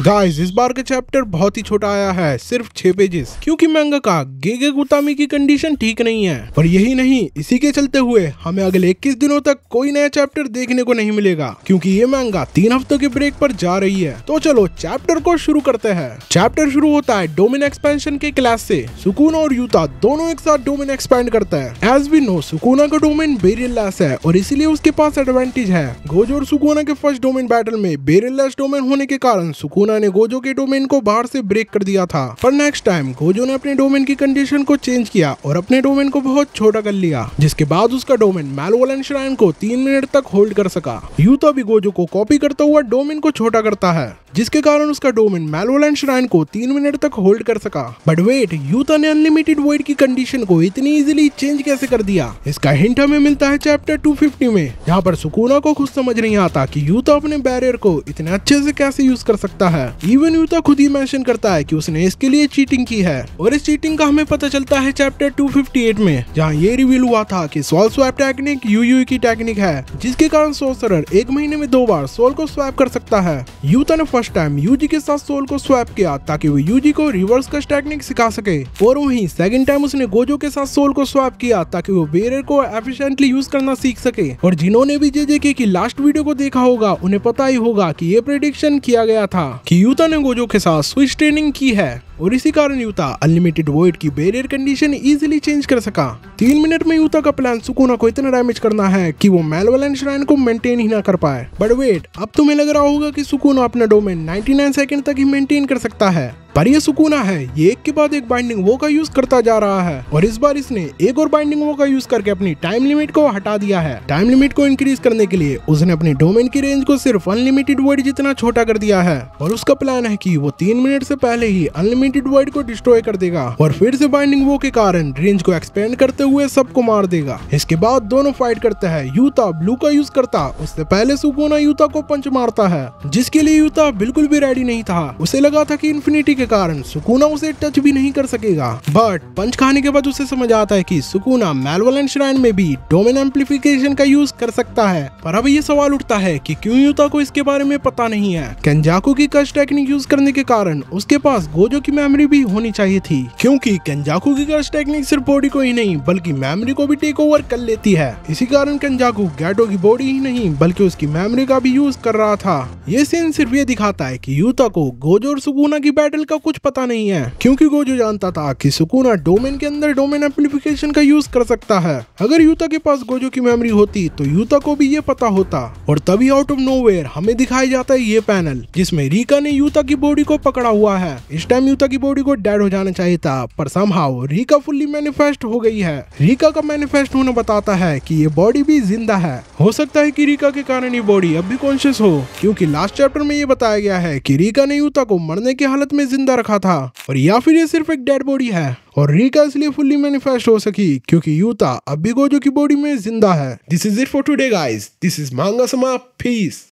guys इस बार का chapter बहुत ही छोटा आया है सिर्फ छह पेजेस क्योंकि मैंगा का गेगे गुतामी की कंडीशन ठीक नहीं है पर यही नहीं इसी के चलते हुए हमें अगले 21 दिनों तक कोई नया चैप्टर देखने को नहीं मिलेगा क्योंकि ये मैंगा तीन हफ्तों के ब्रेक पर जा रही है तो चलो चैप्टर को शुरू करते हैं चैप्टर शुरू होता है डोमिन एक्सपेंशन के क्लास ऐसी सुकून और यूता दोनों एक साथ डोमिन एक्सपेंड करता है एज वी नो सुकूना का डोमिन बेरियल है और इसीलिए उसके पास एडवांटेज है गोज और सुकूना के फर्स्ट डोमिन बैटल में बेरियल डोमिन होने के कारण सुकून ओकुना ने गोजो के डोमेन को बाहर से ब्रेक कर दिया था पर नेक्स्ट टाइम गोजो ने अपने डोमेन की कंडीशन को चेंज किया और अपने डोमेन को बहुत छोटा कर लिया जिसके बाद उसका डोमेन मेलोवलन श्राइन को तीन मिनट तक होल्ड कर सका यूता तो भी गोजो को कॉपी करता हुआ डोमेन को छोटा करता है जिसके कारण उसका डोमेन मेलोवलन श्राइन को तीन मिनट तक होल्ड कर सका बट वेट यूता ने अनलिमिटेड वेट की कंडीशन को इतनी इजीली चेंज कैसे कर दिया इसका हिंट हमें मिलता है चैप्टर 250 में जहाँ पर सुकुना को खुद समझ नहीं आता कि यूता तो अपने बैरियर को इतने अच्छे से कैसे यूज कर सकता है है इवन यूता खुद ही मेंशन करता है कि उसने इसके लिए चीटिंग की है और इस चीटिंग का हमें पता चलता है चैप्टर 258 में जहाँ ये रिवील हुआ था कि सोल स्वैप टेक्निक यू की टेक्निक है जिसके कारण सोसर एक महीने में दो बार सोल को स्वैप कर सकता है यूता ने फर्स्ट टाइम यूजी के साथ सोल को स्वैप किया ताकि वो यूजी को रिवर्स कस्ट टेक्निक सिखा सके और वही सेकेंड टाइम उसने गोजो के साथ सोल को स्वैप किया ताकि वो बेरर को एफिशियंटली यूज करना सीख सके और जिन्होंने भी जेजेके की लास्ट वीडियो को देखा होगा उन्हें पता ही होगा कि ये प्रिडिक्शन किया गया था कि यूता ने गोजो के साथ स्विच ट्रेनिंग की है और इसी कारण यूता अनलिमिटेड वॉइड की बैरियर कंडीशन इजीली चेंज कर सका तीन मिनट में यूता का प्लान सुकुना को इतना डैमेज करना है कि वो मेलवल श्राइन को मेंटेन ही ना कर पाए बट वेट अब तुम्हें लग रहा होगा कि सुकुना अपना डोमेन 99 सेकंड तक ही मेंटेन कर सकता है पर ये सुकूना है ये एक के बाद एक बाइंडिंग वो का यूज करता जा रहा है और इस बार इसने एक और बाइंडिंग वो का यूज करके अपनी टाइम लिमिट को हटा दिया है टाइम लिमिट को इंक्रीज करने के लिए उसने अपनी डोमेन की रेंज को सिर्फ अनलिमिटेड वर्ड जितना छोटा कर दिया है और उसका प्लान है की वो तीन मिनट से पहले ही अनलिमिटेड वर्ड को डिस्ट्रॉय कर देगा और फिर से बाइंडिंग वो के कारण रेंज को एक्सपेंड करते हुए सबको मार देगा इसके बाद दोनों फाइट करते हैं यूता ब्लू का यूज करता उससे पहले सुकूना यूता को पंच मारता है जिसके लिए यूता बिल्कुल भी रेडी नहीं था उसे लगा था की इन्फिनिटी के कारण सुकुना उसे टच भी नहीं कर सकेगा बट पंच खाने के बाद उसे समझ आता है कि सुकुना मेलवल श्राइन में भी डोमेन एम्पलीफिकेशन का यूज कर सकता है पर अब ये सवाल उठता है कि क्यों युता को इसके बारे में पता नहीं है केंजाकू की कश टेक्निक यूज करने के कारण उसके पास गोजो की मेमोरी भी होनी चाहिए थी क्योंकि कंजाकू की कश टेक्निक सिर्फ बॉडी को ही नहीं बल्कि मेमोरी को भी टेक ओवर कर लेती है इसी कारण कंजाकू गैटो की बॉडी ही नहीं बल्कि उसकी मेमोरी का भी यूज कर रहा था ये सीन सिर्फ ये दिखाता है की युता को गोजो और सुकुना की बैटल का कुछ पता नहीं है क्योंकि गोजो जानता था कि सुकुना डोमेन के अंदर डोमेन एप्लीफिकेशन का यूज कर सकता है अगर यूता के पास गोजो की मेमोरी होती तो यूता को भी ये पता होता और तभी आउट ऑफ नोवेयर हमें दिखाया जाता है ये पैनल जिसमें रीका ने यूता की बॉडी को पकड़ा हुआ है इस टाइम यूता की बॉडी को डेड हो जाना चाहिए था पर समहाउ रीका फुल्ली मैनिफेस्ट हो गई है रीका का मैनिफेस्ट होना बताता है की ये बॉडी भी जिंदा है हो सकता है की रीका के कारण ये बॉडी अब भी कॉन्शियस हो क्यूँकी लास्ट चैप्टर में ये बताया गया है की रीका ने यूता को मरने की हालत में जिंदा रखा था और या फिर ये सिर्फ एक डेड बॉडी है और रीका इसलिए फुल्ली मैनिफेस्ट हो सकी क्योंकि यूता अब भी गोजो की बॉडी में जिंदा है this is it for today guys this is manga समा पीस